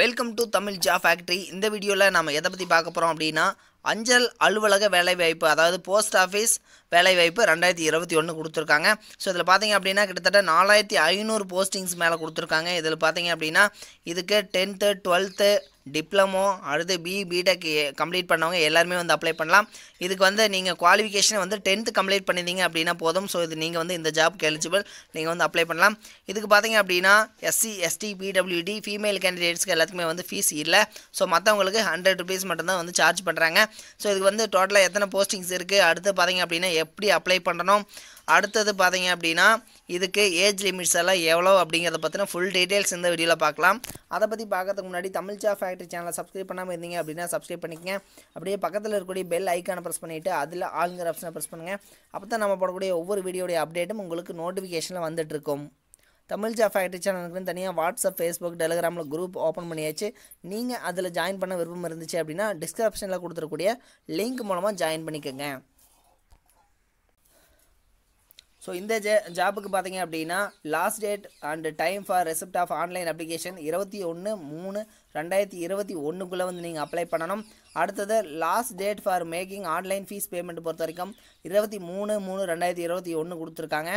welcome to Tamil ஜா factory இந்த வீடியோவில் நம்ம எதை பற்றி பார்க்க போகிறோம் அப்படின்னா அஞ்சல் அலுவலக வேலைவாய்ப்பு அதாவது போஸ்ட் ஆஃபீஸ் வேலைவாய்ப்பு ரெண்டாயிரத்தி இருபத்தி ஒன்று கொடுத்துருக்காங்க ஸோ இதில் பார்த்தீங்க அப்படின்னா கிட்டத்தட்ட நாலாயிரத்தி ஐநூறு போஸ்டிங்ஸ் மேலே கொடுத்துருக்காங்க இதில் பார்த்தீங்க அப்படின்னா இதுக்கு டென்த்து டுவெல்த்து டிப்ளமோ அடுத்து பி பிடெக் கம்ப்ளீட் பண்ணவங்க எல்லாருமே வந்து அப்ளை பண்ணலாம் இதுக்கு வந்து நீங்கள் குவாலிஃபிகேஷனை வந்து டென்த்து கம்ப்ளீட் பண்ணியிருந்தீங்க அப்படின்னா போதும் ஸோ இது நீங்கள் வந்து இந்த ஜாப்க்கு எலிஜிபிள் நீங்கள் வந்து அப்ளை பண்ணலாம் இதுக்கு பார்த்தீங்க அப்படின்னா எஸ்சி எஸ்டி பிடபிள்யூடி ஃபீமேல் கேண்டிடேட்ஸ்க்கு எல்லாத்துக்குமே வந்து ஃபீஸ் இல்லை ஸோ மற்றவங்களுக்கு ஹண்ட்ரட் ருபீஸ் மட்டும்தான் வந்து சார்ஜ் பண்ணுறாங்க ஸோ இதுக்கு வந்து டோட்டலாக எத்தனை போஸ்டிங்ஸ் இருக்குது அடுத்து பார்த்தீங்க அப்படின்னா எப்படி அப்ளை பண்ணணும் அடுத்தது பார்த்தீங்க அப்படின்னா இதுக்கு ஏஜ் லிமிட்ஸ் எல்லாம் எவ்வளோ அப்படிங்கிறத பற்றின ஃபுல் டீட்டெயில்ஸ் இந்த வீடியோவில் பார்க்கலாம் அதை பற்றி பார்க்கறதுக்கு முன்னாடி தமிழ் சா ஃபேக்ட்ரி சேனலை சப்ஸ்கிரைப் பண்ணாமல் இருந்தீங்க அப்படின்னா சப்ஸ்கிரைப் பண்ணிக்கங்க அப்படியே பக்கத்தில் இருக்கக்கூடிய பெல் ஐக்கானை ப்ரெஸ் பண்ணிவிட்டு அதில் ஆளுங்கிற ஆப்ஷனை ப்ரெஸ் பண்ணுங்கள் அப்போ தான் நம்ம போடக்கூடிய ஒவ்வொரு வீடியோடைய அப்டேட்டும் உங்களுக்கு நோட்டிஃபிகேஷனில் வந்துட்டுருக்கும் தமிழ் ஜா ஃபேக்ட்ரி சேனலுக்குன்னு தனியாக வாட்ஸ்அப் ஃபேஸ்புக் டெலிகிராமில் குரூப் ஓப்பன் பண்ணியாச்சு நீங்கள் அதில் ஜாயின் பண்ண விருப்பம் இருந்துச்சு அப்படின்னா டிஸ்கிரிப்ஷனில் கொடுத்துருக்கூடிய லிங்க் மூலமாக ஜாயின் பண்ணிக்கோங்க ஸோ இந்த ஜே ஜாபுக்கு பார்த்தீங்க அப்படின்னா last date and time for receipt of online application இருபத்தி ஒன்று மூணு ரெண்டாயிரத்தி இருபத்தி ஒன்றுக்குள்ளே வந்து நீங்கள் அப்ளை பண்ணணும் அடுத்தது last date for making online fee payment பொறுத்த வரைக்கும் இருபத்தி மூணு மூணு ரெண்டாயிரத்தி இருபத்தி ஒன்று கொடுத்துருக்காங்க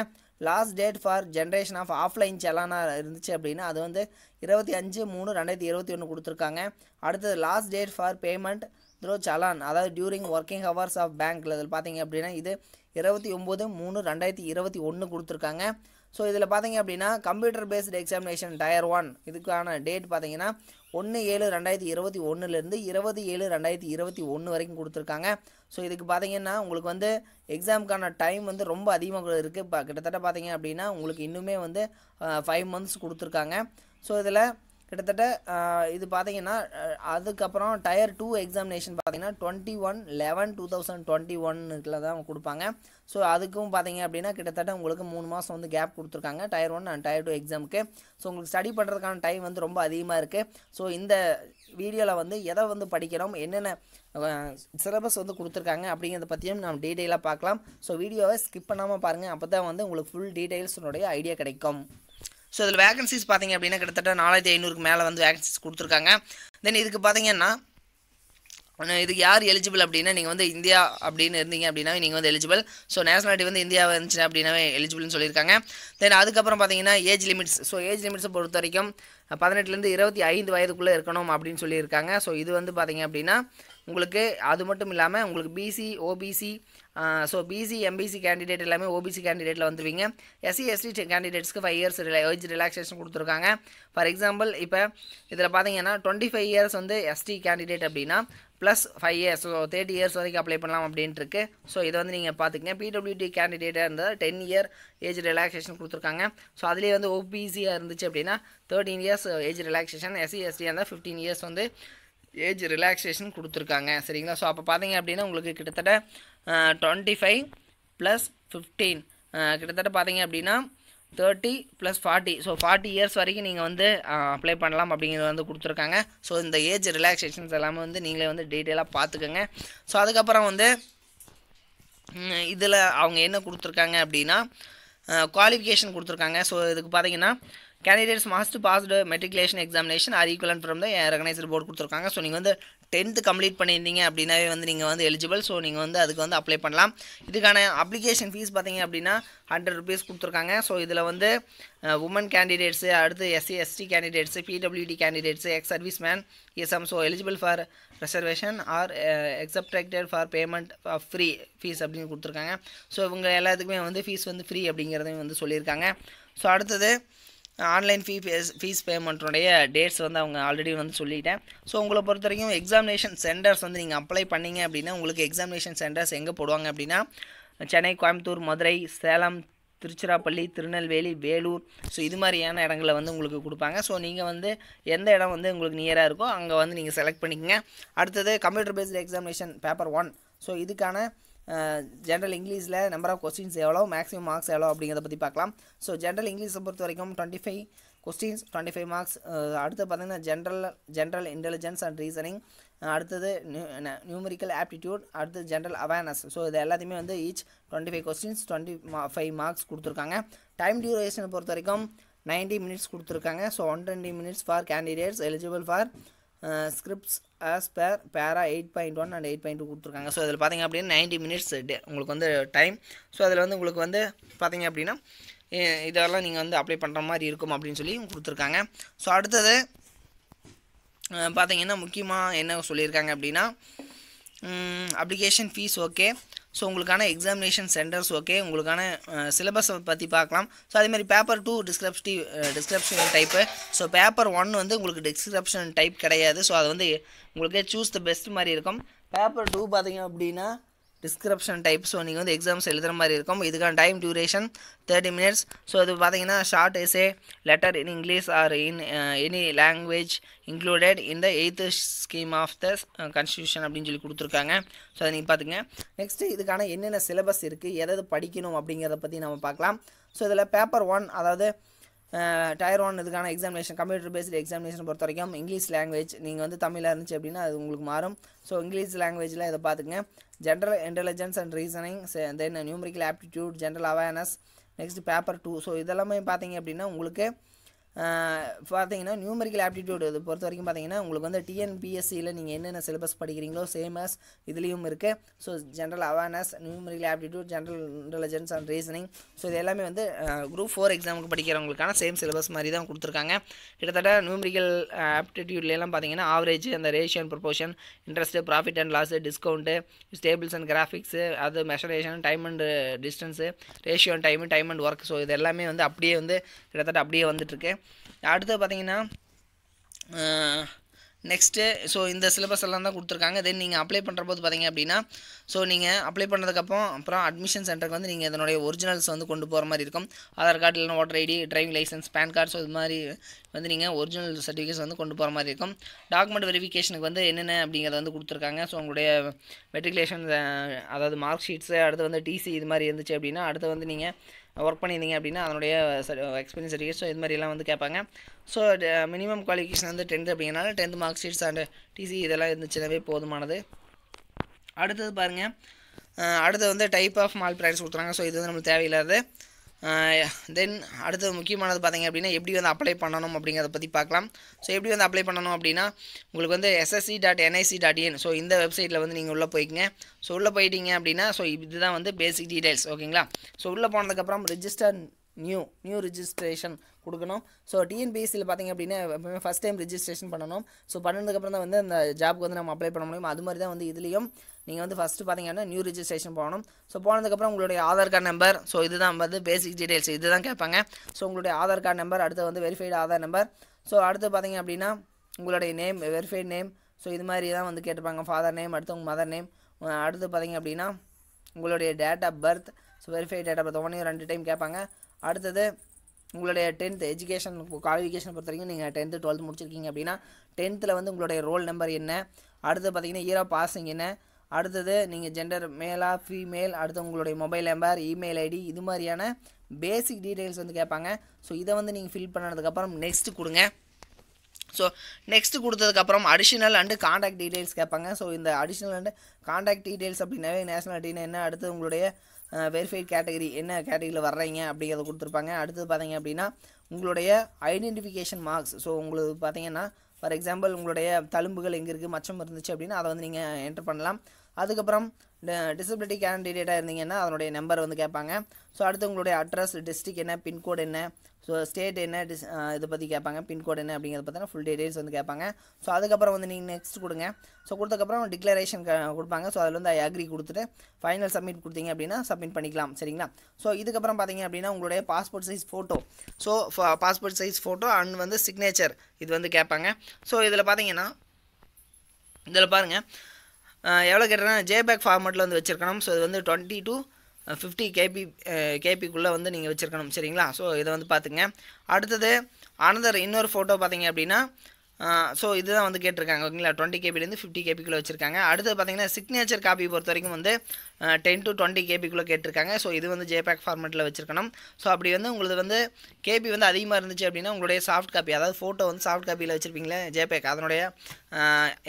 last date for generation of offline செலானாக இருந்துச்சு அப்படின்னா அது வந்து இருபத்தி அஞ்சு மூணு ரெண்டாயிரத்தி இருபத்தி ஒன்று கொடுத்துருக்காங்க அடுத்தது last date for payment through challan அதாவது டியூரிங் ஒர்க்கிங் ஹவர்ஸ் ஆஃப் பேங்க்கில் இதில் பார்த்தீங்க அப்படின்னா இது இருபத்தி ஒம்பது மூணு ரெண்டாயிரத்தி இருபத்தி ஒன்று கொடுத்துருக்காங்க ஸோ இதில் பார்த்தீங்க அப்படின்னா computer based examination tier one இதுக்கான டேட் பார்த்தீங்கன்னா ஒன்று ஏழு ரெண்டாயிரத்தி இருபத்தி ஒன்றுலேருந்து இருபது ஏழு ரெண்டாயிரத்தி இருபத்தி ஒன்று வரைக்கும் கொடுத்துருக்காங்க ஸோ இதுக்கு பார்த்தீங்கன்னா உங்களுக்கு வந்து எக்ஸாமுக்கான டைம் வந்து ரொம்ப அதிகமாக இருக்குது இப்போ கிட்டத்தட்ட பார்த்தீங்க அப்படின்னா உங்களுக்கு இன்னுமே வந்து ஃபைவ் மந்த்ஸ் கொடுத்துருக்காங்க ஸோ இதில் கிட்டத்தட்ட இது பார்த்தீங்கன்னா அதுக்கப்புறம் டயர் டூ எக்ஸாமினேஷன் பார்த்தீங்கன்னா twenty one eleven two thousand twenty ஒன்னுக்குள்ள தான் கொடுப்பாங்க ஸோ அதுக்கும் பார்த்தீங்க அப்படின்னா கிட்டத்தட்ட உங்களுக்கு மூணு மாதம் வந்து கேப் கொடுத்துருக்காங்க tier one and tier two எக்ஸாமுக்கு ஸோ உங்களுக்கு ஸ்டடி பண்ணுறதுக்கான டைம் வந்து ரொம்ப அதிகமாக இருக்குது ஸோ இந்த வீடியோவில் வந்து எதை வந்து படிக்கிறோம் என்னென்ன சிலபஸ் வந்து கொடுத்துருக்காங்க அப்படிங்கிறத பற்றியும் நம்ம டீட்டெயிலாக பார்க்கலாம் ஸோ வீடியோவை ஸ்கிப் பண்ணாமல் பாருங்கள் அப்போ தான் வந்து உங்களுக்கு ஃபுல் டீட்டெயில்ஸுனுடைய ஐடியா கிடைக்கும் ஸோ இதில் வேகன்சிஸ் பார்த்திங்க அப்படின்னா கிட்டத்தட்ட நாலாயிரத்தி ஐநூறுக்கு மேலே வந்து வேகன்சிஸ் கொடுத்துருக்காங்க தென் இதுக்கு பார்த்தீங்கன்னா இதுக்கு யார் எலிஜிபிள் அப்படின்னா நீங்கள் வந்து இந்தியா அப்படின்னு இருந்தீங்க அப்படின்னா நீங்கள் வந்து எலிஜிபிள் ஸோ நேஷனாலிட்டி வந்து இந்தியா இருந்துச்சு அப்படின்னாவே எலிஜிபிள்னு சொல்லியிருக்காங்க தென் அதுக்கப்புறம் பார்த்தீங்கன்னா ஏஜ் லிமிட்ஸ் ஸோ ஏஜ் லிமிட்ஸை பொறுத்த வரைக்கும் பதினெட்டுலேருந்து இருபத்தி ஐந்து வயதுக்குள்ளே இருக்கணும் அப்படின்னு சொல்லியிருக்காங்க ஸோ இது வந்து பார்த்திங்க அப்படின்னா உங்களுக்கு அது மட்டும் இல்லாமல் உங்களுக்கு BC OBC so BC MBC candidate எல்லாமே ஓபிசி கேண்டிடேட்டில் வந்துடுவீங்க எஸ்சி எஸ்டி கேண்டிடேட்ஸ்க்கு ஃபைவ் இயர்ஸ் ஏஜ் ரிலாக்ஸேஷன் கொடுத்துருக்காங்க ஃபார் எக்ஸாம்பிள் இப்போ இதில் பார்த்தீங்கன்னா டுவெண்ட்டி ஃபைவ் இயர்ஸ் வந்து எஸ்டி கேண்டிடேட் அப்படின்னா plus five years so thirty years வரைக்கும் அப்ளை பண்ணலாம் அப்படின்ட்டுருக்கு ஸோ இதை வந்து நீங்கள் பார்த்துக்கங்க பிடபிள்யூடி கேண்டிடேட்டாக இருந்தால் டென் இயர் ஏஜ் ரிலாக்ஸேஷன் கொடுத்துருக்காங்க ஸோ அதுலேயே வந்து ஓபிசியாக இருந்துச்சு அப்படின்னா thirteen years years age relaxation SC எஸ்டியாக இருந்தால் ஃபிஃப்டீன் இயர்ஸ் வந்து ஏஜ் ரிலாக்ஸேஷன் கொடுத்துருக்காங்க சரிங்களா ஸோ அப்போ பார்த்தீங்க அப்படின்னா உங்களுக்கு கிட்டத்தட்ட டுவெண்ட்டி ஃபைவ் ப்ளஸ் ஃபிஃப்டீன் கிட்டத்தட்ட பார்த்தீங்க அப்படின்னா thirty plus forty so forty years வரைக்கும் நீங்கள் வந்து அப்ளை பண்ணலாம் அப்படிங்கிறது வந்து கொடுத்துருக்காங்க ஸோ இந்த ஏஜ் ரிலாக்ஸேஷன்ஸ் எல்லாமே வந்து நீங்களே வந்து டீட்டெயிலாக பார்த்துக்கோங்க ஸோ அதுக்கப்புறம் வந்து இதில் அவங்க என்ன கொடுத்துருக்காங்க அப்படின்னா குவாலிஃபிகேஷன் கொடுத்துருக்காங்க ஸோ இதுக்கு பார்த்தீங்கன்னா candidates must passed matriculation examination or equal from the recognised board கொடுத்துருக்காங்க ஸோ நீங்கள் வந்து டென்த்து கம்ப்ளீட் பண்ணியிருந்தீங்க அப்படின்னாவே வந்து நீங்கள் வந்து எலிஜிபிள் ஸோ நீங்கள் வந்து அதுக்கு வந்து அப்ளை பண்ணலாம் இதுக்கான அப்ளிகேஷன் ஃபீஸ் பார்த்தீங்க அப்படின்னா ஹண்ட்ரட் ருபீஸ் கொடுத்துருக்காங்க ஸோ இதில் வந்து உமன் கேண்டிடேட்ஸு அடுத்து SC ST candidates PWD candidates ex service man SM so eligible for reservation are expected for payment of free fees அப்படின்னு கொடுத்துருக்காங்க ஸோ இவங்க எல்லாத்துக்குமே வந்து ஃபீஸ் வந்து ஃப்ரீ அப்படிங்கிறதையும் வந்து சொல்லியிருக்காங்க ஸோ அடுத்தது ஆன்லைன் ஃபீ ஃபீஸ் ஃபீஸ் பேமெண்ட்டுடைய டேட்ஸ் வந்து அவங்க ஆல்ரெடி வந்து சொல்லிட்டேன் ஸோ உங்களை பொறுத்த வரைக்கும் எக்ஸாமினேஷன் சென்டர்ஸ் வந்து நீங்கள் அப்ளை பண்ணிங்க அப்படின்னா உங்களுக்கு எக்ஸாமினேஷன் சென்டர்ஸ் எங்கே போடுவாங்க அப்படின்னா சென்னை கோயம்புத்தூர் மதுரை சேலம் திருச்சிராப்பள்ளி திருநெல்வேலி வேலூர் ஸோ இது மாதிரியான இடங்கள வந்து உங்களுக்கு கொடுப்பாங்க ஸோ நீங்கள் வந்து எந்த இடம் வந்து உங்களுக்கு நியராக இருக்கோ அங்கே வந்து நீங்கள் செலக்ட் பண்ணிக்கங்க அடுத்தது computer based examination paper one so இதுக்கான ஜென்ரல் இங்கிலீஷில் நம்பர் ஆஃப் கொஸ்டின்ஸ் எவ்வளோ மேக்ஸிமம் மார்க்ஸ் எவ்வளோ அப்படிங்கிறத பற்றி பார்க்கலாம் ஸோ ஜென்ரல் இங்கிலீஷை பொறுத்த வரைக்கும் twenty five questions twenty five marks அடுத்து பார்த்தீங்கன்னா general general intelligence and reasoning அடுத்தது நியூ நியூமரிக்கல் ஆப்டிடியூட் அடுத்து ஜென்ரல் அவேர்னஸ் ஸோ இது எல்லாத்தையுமே வந்து each twenty five questions twenty five marks கொடுத்துருக்காங்க டைம் டியூரேஷனை பொறுத்த வரைக்கும் நைன்ட்டி மினிட்ஸ் கொடுத்துருக்காங்க so one twenty minutes for candidates eligible for scripts as per para eight point one and eight point two கொடுத்துருக்காங்க so அதில் பார்த்திங்க அப்படின்னா நைன்ட்டி மினிட்ஸ் டே உங்களுக்கு வந்து டைம் ஸோ அதில் வந்து உங்களுக்கு வந்து பார்த்திங்க அப்படின்னா இதெல்லாம் நீங்கள் வந்து அப்ளை பண்ணுற மாதிரி இருக்கும் அப்படின்னு சொல்லி கொடுத்துருக்காங்க ஸோ அடுத்தது பார்த்திங்கன்னா முக்கியமாக என்ன சொல்லியிருக்காங்க அப்படின்னா அப்ளிகேஷன் ஃபீஸ் ஓகே ஸோ உங்களுக்கான எக்ஸாமினேஷன் சென்டர்ஸ் ஓகே உங்களுக்கான சிலபஸை பற்றி பார்க்கலாம் ஸோ அதேமாதிரி paper two descriptive description type so paper one வந்து உங்களுக்கு டிஸ்கிரிப்ஷன் டைப் கிடையாது ஸோ அது வந்து உங்களுக்கே சூஸ் த பெஸ்ட் மாதிரி இருக்கும் பேப்பர் டூ பார்த்தீங்க அப்படின்னா டிஸ்கிரிப்ஷன் டைப் ஸோ நீங்கள் வந்து எக்ஸாம்ஸ் எழுதுகிற மாதிரி இருக்கும் இதுக்கான time duration thirty minutes so அது பார்த்தீங்கன்னா short essay letter in English or in any language included இந்த eighth scheme of the constitution அப்படின்னு சொல்லி கொடுத்துருக்காங்க ஸோ அதை நீங்கள் பார்த்துங்க நெக்ஸ்ட்டு இதுக்கான என்னென்ன சிலபஸ் இருக்குது எதாவது படிக்கணும் அப்படிங்கிறத பற்றி நம்ம பார்க்கலாம் ஸோ இதில் பேப்பர் ஒன் அதாவது டயர் ஒன் இதுக்கான எக்ஸாமினேஷன் கம்ப்யூட்டர் பேஸ்டு எக்ஸாமினேஷன் பொறுத்த வரைக்கும் இங்கிலீஷ் லாங்குவேஜ் நீங்கள் வந்து தமிழாக இருந்துச்சு அப்படின்னா அது உங்களுக்கு மாறும் ஸோ இங்கிலீஷ் லாங்குவேஜில் இதை பார்த்துங்க general intelligence and reasoning then numerical aptitude general awareness next paper two so இதெல்லாமே பார்த்தீங்க அப்படின்னா உங்களுக்கு பார்த்தீங்கன்னா நியூமரிக்கல் ஆப்டிடியூட் இது பொறுத்த வரைக்கும் பார்த்தீங்கன்னா உங்களுக்கு வந்து டிஎன்பிஎஸ்சியில் நீங்கள் என்னென்ன சிலபஸ் படிக்கிறீங்களோ சேம் அஸ் இதுலேயும் இருக்குது so general awareness numerical aptitude general intelligence and reasoning so இது எல்லாமே வந்து குரூப் ஃபோர் எக்ஸாமுக்கு படிக்கிறவங்களுக்கான சேம் சிலபஸ் மாதிரி தான் கொடுத்துருக்காங்க கிட்டத்தட்ட நியூமரிக்கல் ஆப்டிடியூட்லாம் பார்த்தீங்கன்னா ஆவரேஜ் அந்த ratio and proportion interest profit and loss discount staples and graphics அது mensuration time and distance ratio and time time and work so இது எல்லாமே வந்து அப்படியே வந்து கிட்டத்தட்ட அப்படியே வந்துட்டுருக்கு அடுத்து பார்த்தீங்கன்னா நெக்ஸ்ட்டு ஸோ இந்த சிலபஸ் எல்லாம் தான் கொடுத்துருக்காங்க தென் நீங்கள் அப்ளை பண்ணுற போது பார்த்தீங்க அப்படின்னா ஸோ நீங்கள் அப்ளை பண்ணதுக்கப்புறம் அப்புறம் அட்மிஷன் சென்டருக்கு வந்து நீங்கள் இதனுடைய ஒரிஜினல்ஸ் வந்து கொண்டு போகிற மாதிரி இருக்கும் ஆதார் கார்டு இல்லைனா voter ID driving licence PAN card so இது மாதிரி வந்து நீங்கள் ஒரிஜினல் சர்டிஃபிகேட்ஸ் வந்து கொண்டு போகிற மாதிரி இருக்கும் டாக்குமெண்ட் வெரிஃபிகேஷனுக்கு வந்து என்னென்ன அப்படிங்கிறத வந்து கொடுத்துருக்காங்க ஸோ உங்களுடைய மெட்ரிகுலேஷன் அதாவது மார்க் ஷீட்ஸு அடுத்து வந்து டிசி இது மாதிரி இருந்துச்சு அப்படின்னா அடுத்து வந்து நீங்கள் ஒர்க் பண்ணியிருந்தீங்க அப்படின்னா அதனுடைய எக்ஸ்பீரியன்ஸ் சர்டிஃபிகேட் ஸோ இது மாதிரிலாம் வந்து கேட்பாங்க ஸோ மினிமம் குவாலிஃபிகேஷன் வந்து டென்த்து அப்படிங்கிறனால tenth mark sheets and TC இதெல்லாம் இருந்துச்சுனாவே போதுமானது அடுத்தது பாருங்கள் அடுத்து வந்து டைப் ஆஃப் மால் ப்ராக்டிஸ் கொடுத்துறாங்க ஸோ இது வந்து நம்மளுக்கு தேவையில்லாது தென் அடுத்தது முக்கியமானது பார்த்திங்க அப்படின்னா எப்படி வந்து அப்ளை பண்ணணும் அப்படிங்கிறத பற்றி பார்க்கலாம் ஸோ எப்படி வந்து அப்ளை பண்ணணும் அப்படின்னா உங்களுக்கு வந்து SSC dot NIC dot in so இந்த வெப்சைட்டில் வந்து நீங்கள் உள்ளே போய்க்குங்க ஸோ உள்ளே போயிட்டீங்க அப்படின்னா ஸோ இதுதான் வந்து பேசிக் டீட்டெயில்ஸ் ஓகேங்களா ஸோ உள்ளே போனதுக்கப்புறம் ரிஜிஸ்டர் நியூ நியூ ரிஜிஸ்ட்ரேஷன் கொடுக்கணும் ஸோ டிஎன்பிஎஸ்சியில் பார்த்திங்க அப்படின்னா எப்பவுமே ஃபஸ்ட் டைம் ரிஜிஸ்ட்ரேஷன் பண்ணணும் ஸோ பண்ணதுக்கப்புறம் தான் வந்து அந்த ஜாப்க்கு வந்து நம்ம அப்ளை பண்ண முடியும் அது மாதிரி தான் வந்து இதுலேயும் நீங்கள் வந்து ஃபஸ்ட்டு பார்த்தீங்கன்னா நியூ ரிஜிஸ்ட்ரேஷன் போகணும் ஸோ போனதுக்கப்புறம் உங்களுடைய ஆதார் கார்டு நம்பர் ஸோ இதுதான் வந்து பேசிக் டீடைல்ஸ் இதுதான் கேட்பாங்க ஸோ உங்களுடைய ஆதார் கார்டு நம்பர் அடுத்து வந்து வெரிஃபைடு ஆதார் நம்பர் ஸோ அடுத்து பார்த்தீங்க அப்படின்னா உங்களுடைய நேம் வெரிஃபைடு நேம் ஸோ இது மாதிரி தான் வந்து கேட்டுப்பாங்க ஃபாதர் நேம் அடுத்து உங்கள் மதர் நேம் அடுத்து பார்த்தீங்க அப்படின்னா உங்களுடைய date of birth so verified date of birth ஒன்றையும் ரெண்டு டைம் கேட்பாங்க அடுத்தது உங்களுடைய டென்த் எஜுகேஷன் குவாலிஃபிகேஷன் பொறுத்த வரைக்கும் நீங்கள் டென்த்து டுவெல்த் முடிச்சிருக்கீங்க அப்படின்னா டென்த்தில் வந்து உங்களுடைய ரோல் நம்பர் என்ன அடுத்து பார்த்தீங்கன்னா இயர் ஆஃப் பாசிங் என்ன அடுத்தது நீங்கள் ஜெண்டர் மேலாக ஃபீமேல் அடுத்து உங்களுடைய மொபைல் நம்பர் இமெயில் ஐடி இது மாதிரியான பேசிக் டீட்டெயில்ஸ் வந்து கேட்பாங்க ஸோ இதை வந்து நீங்கள் ஃபில் பண்ணதுக்கப்புறம் நெக்ஸ்ட்டு கொடுங்க ஸோ நெக்ஸ்ட்டு கொடுத்ததுக்கப்புறம் அடிஷனல் அண்டு காண்டாக்ட் டீட்டெயில்ஸ் கேட்பாங்க ஸோ இந்த அடிஷனல் அண்டு காண்டாக்ட் டீட்டெயில்ஸ் அப்படின்னாவே நேஷனாலிட்டின்னு என்ன அடுத்து உங்களுடைய வெரிஃபைட் கேட்டகரி என்ன கேட்டகரியில் வர்றீங்க அப்படிங்கிறத கொடுத்துருப்பாங்க அடுத்தது பார்த்தீங்க அப்படின்னா உங்களுடைய ஐடென்டிஃபிகேஷன் மார்க்ஸ் ஸோ உங்களுக்கு பார்த்தீங்கன்னா ஃபார் எக்ஸாம்பிள் உங்களுடைய தழும்புகள் எங்கே இருக்குது மச்சம் இருந்துச்சு அப்படின்னா அதை வந்து நீங்கள் என்டர் பண்ணலாம் அதுக்கப்புறம் டிசபிலிட்டி கேண்டிடேட்டாக இருந்தீங்கன்னா அதனுடைய நம்பர் வந்து கேட்பாங்க ஸோ அடுத்து உங்களுடைய அட்ரஸ் டிஸ்ட்ரிக் என்ன பின்கோடு என்ன ஸோ ஸ்டேட் என்ன டிஸ் இதை பற்றி கேட்பாங்க பின்கோடு என்ன அப்படிங்கிறத பார்த்தீங்கன்னா ஃபுல் டீடைல்ஸ் வந்து கேட்பாங்க ஸோ அதுக்கப்புறம் வந்து நீங்கள் நெக்ஸ்ட் கொடுங்க ஸோ கொடுத்தக்கப்புறம் டிக்ளரேஷன் கொடுப்பாங்க ஸோ அதில் வந்து ஐ அக்ரி கொடுத்துட்டு ஃபைனல் சப்மிட் கொடுத்தீங்க அப்படின்னா சப்மிட் பண்ணிக்கலாம் சரிங்களா ஸோ இதுக்கப்புறம் பார்த்தீங்க அப்படின்னா உங்களுடைய passport size photo so passport size photo and வந்து சிக்னேச்சர் இது வந்து கேட்பாங்க ஸோ இதில் பார்த்தீங்கன்னா இதில் பாருங்கள் எவ்வளோ கேட்டேன்னா ஜேபேக் ஃபார்மெட்டில் வந்து வச்சுருக்கணும் ஸோ இது வந்து டுவெண்ட்டி டூ ஃபிஃப்டி கேபி கேபிக்குள்ளே வந்து நீங்கள் வச்சுருக்கணும் சரிங்களா ஸோ இதை வந்து பார்த்துங்க அடுத்தது அனதர் இன்னொரு ஃபோட்டோ பார்த்தீங்க அப்படின்னா ஸோ இதுதான் வந்து கேட்டிருக்காங்க ஓகேங்களா டுவெண்ட்டி கேபிலேருந்து ஃபிஃப்டி கேபிக்குள்ளே வச்சுருக்காங்க அடுத்து பார்த்தீங்கன்னா சிக்னேச்சர் காப்பி பொறுத்த வரைக்கும் வந்து டென் டு டுவெண்ட்டி கேபிக்குள்ளே கேட்டிருக்காங்க ஸோ இது வந்து ஜேபேக் ஃபார்மெட்டில் வச்சுருக்கணும் ஸோ அப்படி வந்து உங்களுக்கு வந்து கேபி வந்து அதிகமாக இருந்துச்சு அப்படின்னா உங்களுடைய சாஃப்ட் காப்பி அதாவது ஃபோட்டோ வந்து சாஃப்ட் காப்பியில் வச்சுருப்பீங்களே ஜேபேக் அதனுடைய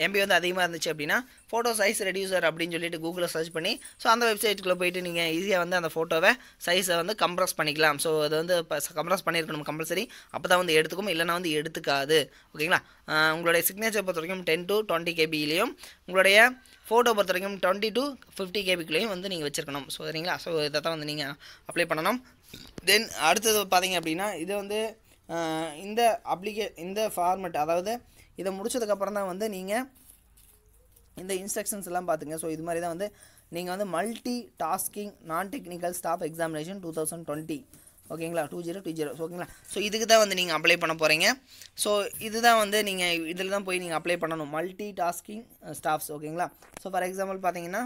எம்பி வந்து அதிகமாக இருந்துச்சு அப்படின்னா ஃபோட்டோ சைஸ் ரெடியூசர் அப்படின்னு சொல்லிட்டு கூகுளில் சர்ச் பண்ணி ஸோ அந்த வெப்சைட்டுக்குள்ளே போயிட்டு நீங்கள் ஈஸியாக வந்து அந்த ஃபோட்டோவை சைஸை வந்து கம்ப்ரஸ் பண்ணிக்கலாம் ஸோ அது வந்து கம்ப்ரஸ் பண்ணியிருக்கணும் கம்பல்சரி அப்போ தான் வந்து எடுத்துக்கும் இல்லைனா வந்து எடுத்துக்காது ஓகேங்களா உங்களுடைய சிக்னேச்சர் பொறுத்த வரைக்கும் டென் டு டுவெண்ட்டி கேபிலையும் உங்களுடைய ஃபோட்டோ பொறுத்த வரைக்கும் டுவெண்ட்டி டு ஃபிஃப்டி கேபிக்குள்ளேயும் வந்து நீங்கள் வச்சுருக்கணும் ஸோ சரிங்களா ஸோ இதை தான் வந்து நீங்கள் அப்ளை பண்ணணும் தென் அடுத்தது பார்த்தீங்க அப்படின்னா இது வந்து இந்த அப்ளிகே இந்த ஃபார்மெட் அதாவது இதை முடிச்சதுக்கப்புறம் தான் வந்து நீங்கள் இந்த இன்ஸ்ட்ரக்ஷன்ஸ் எல்லாம் பார்த்துங்க ஸோ இது மாதிரி தான் வந்து நீங்கள் வந்து multi tasking non technical staff examination two thousand twenty ஓகேங்களா டூ ஜீரோ டூ ஜீரோ ஓகேங்களா ஸோ இதுக்கு தான் வந்து நீங்கள் அப்ளை பண்ண போகிறீங்க ஸோ இதுதான் வந்து நீங்கள் இதில் தான் போய் நீங்கள் அப்ளை பண்ணணும் மல்டி டாஸ்கிங் ஸ்டாஃப்ஸ் ஓகேங்களா ஸோ ஃபார் எக்ஸாம்பிள் பார்த்தீங்கன்னா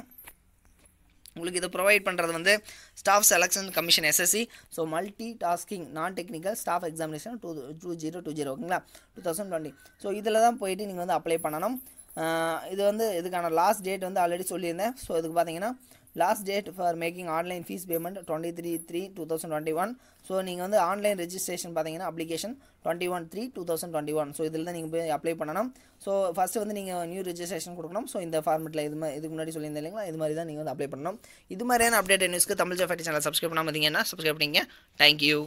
உங்களுக்கு இதை ப்ரொவைட் பண்ணுறது வந்து staff selection commission SSC so multi tasking non technical staff examination two two zero two zero ஓகேங்களா டூ தௌசண்ட் டுவெண்ட்டி ஸோ இதில் தான் போயிட்டு நீங்கள் வந்து அப்ளை பண்ணணும் இது வந்து இதுக்கான லாஸ்ட் டேட் வந்து ஆல்ரெடி சொல்லியிருந்தேன் ஸோ இதுக்கு பார்த்தீங்கன்னா last date for making online fee payment twenty three three two thousand twenty one so நீங்கள் வந்து ஆன்லைன் ரெஜிஸ்ட்ரேஷன் பார்த்தீங்கன்னா application twenty one three two thousand twenty one so இதில் தான் நீங்கள் போய் அப்ளை பண்ணணும் ஸோ ஃபஸ்ட்டு வந்து நீங்கள் நியூ ரெஜிஸ்ட்ரேஷன் கொடுக்கணும் ஸோ இந்த ஃபார்மெட்டில் இது மாதிரி இதுக்கு முன்னாடி சொல்லியிருந்தேன் இல்லைங்களா இது மாதிரி தான் நீங்கள் வந்து அப்ளை பண்ணணும் இது மாதிரியான அப்டேட் நியூஸ்க்கு தமிழ் ஜாஃபேட்டி சேனல் சப்ஸ்கிரைப் பண்ணாமல் இருந்தீங்கன்னா சப்ஸ்கிரைப் பண்ணிங்க தேங்க்யூ